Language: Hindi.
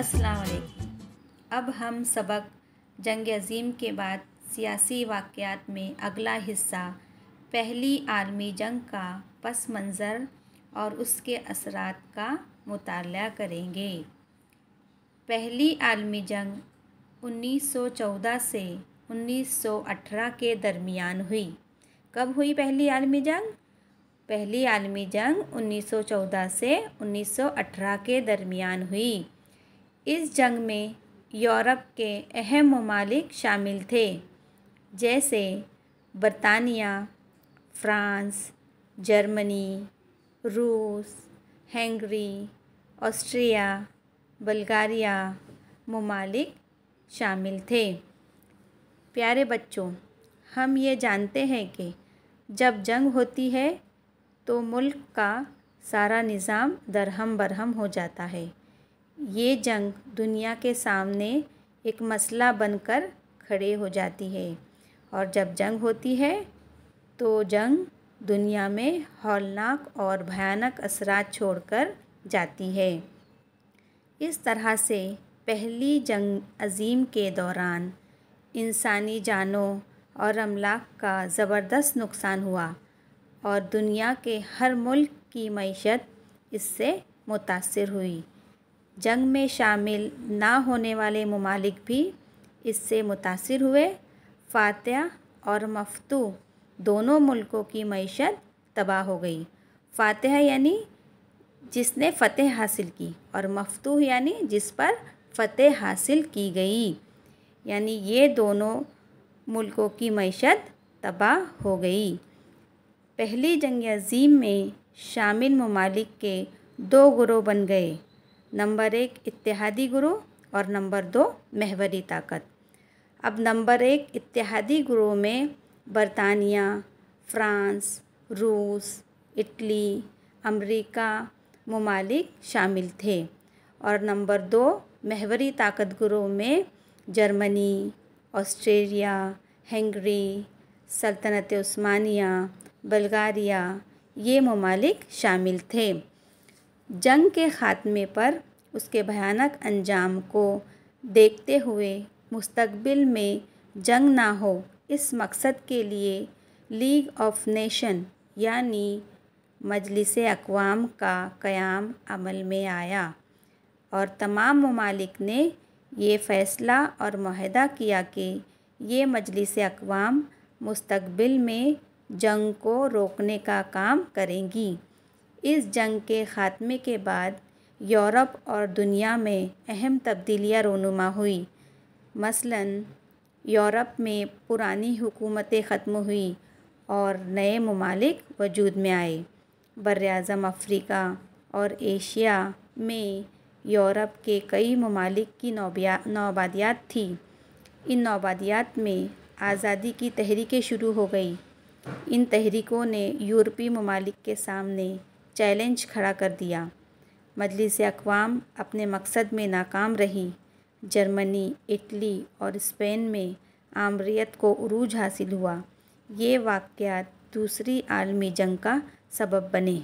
अस्सलाम वालेकुम अब हम सबक जंग अजीम के बाद सियासी वाक़ात में अगला हिस्सा पहली आलमी जंग का पस मंज़र और उसके असरात का मताल करेंगे पहली आलमी जंग 1914 से 1918 के दरमियान हुई कब हुई पहली आलमी जंग पहली आलमी जंग 1914 से 1918 के दरमियान हुई इस जंग में यूरोप के अहम ममालिक शामिल थे जैसे बरतानिया फ्रांस जर्मनी रूस हंगरी ऑस्ट्रिया बल्गारिया ममालिक शामिल थे प्यारे बच्चों हम ये जानते हैं कि जब जंग होती है तो मुल्क का सारा निज़ाम दरहम बरहम हो जाता है ये जंग दुनिया के सामने एक मसला बनकर खड़े हो जाती है और जब जंग होती है तो जंग दुनिया में हौलनाक और भयानक असरात छोड़कर जाती है इस तरह से पहली जंग अजीम के दौरान इंसानी जानों और अमलाक का ज़बरदस्त नुकसान हुआ और दुनिया के हर मुल्क की मीशत इससे मुतासर हुई जंग में शामिल ना होने वाले ममालिक भी इससे मुतासर हुए फ़ातह और मफतू दोनों मुल्कों की मीशत तबाह हो गई फ़ातह यानी जिसने फ़तह हासिल की और मफतू यानी जिस पर फ़तह हासिल की गई यानी ये दोनों मुल्कों की मीशत तबाह हो गई पहली जंग अजीम में शामिल ममालिक के दो ग्रोह बन गए नंबर एक इत्तेहादी गुरु और नंबर दो महवरी ताकत अब नंबर एक इत्तेहादी गुरु में बरतानिया फ्रांस रूस इटली अमेरिका ममालिक शामिल थे और नंबर दो महवरी ताकत गुरु में जर्मनी ऑस्ट्रेलिया हंगरी सल्तनत उस्मानिया बल्गारिया ये ममालिक शामिल थे जंग के ख़ात्मे पर उसके भयानक अंजाम को देखते हुए मुस्तकबिल में जंग ना हो इस मकसद के लिए लीग ऑफ नेशन यानी मजलिस अकवाम का क़याम अमल में आया और तमाम ममालिक ने ये फ़ैसला और माहदा किया कि ये मजलिस अकवाम मुस्तबिल में जंग को रोकने का काम करेंगी इस जंग के ख़ात्मे के बाद यूरोप और दुनिया में अहम तब्दीलियाँ रोनुमा हुई मसलन यूरोप में पुरानी हुकूमतें ख़त्म हुई और नए ममालिक वजूद में आए बर अज़म अफ्रीका और एशिया में यूरोप के कई ममालिक की नौबिया नौबादियात थी इन नौबादियात में आज़ादी की तहरीकें शुरू हो गई इन तहरीकों ने यूरोपी ममालिक के सामने चैलेंज खड़ा कर दिया मजलिस अकवाम अपने मकसद में नाकाम रही जर्मनी इटली और स्पेन में आमरीत को अरूज हासिल हुआ ये वाक़ दूसरी आलमी जंग का सबब बने